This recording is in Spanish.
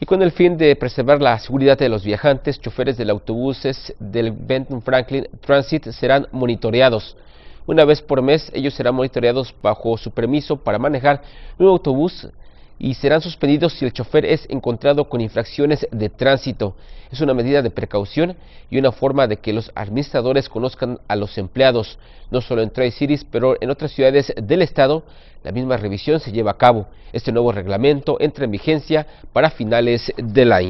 y con el fin de preservar la seguridad de los viajantes, choferes los autobuses del Benton Franklin Transit serán monitoreados. Una vez por mes ellos serán monitoreados bajo su permiso para manejar un autobús y serán suspendidos si el chofer es encontrado con infracciones de tránsito. Es una medida de precaución y una forma de que los administradores conozcan a los empleados. No solo en Tri Cities, pero en otras ciudades del estado, la misma revisión se lleva a cabo. Este nuevo reglamento entra en vigencia para finales del año.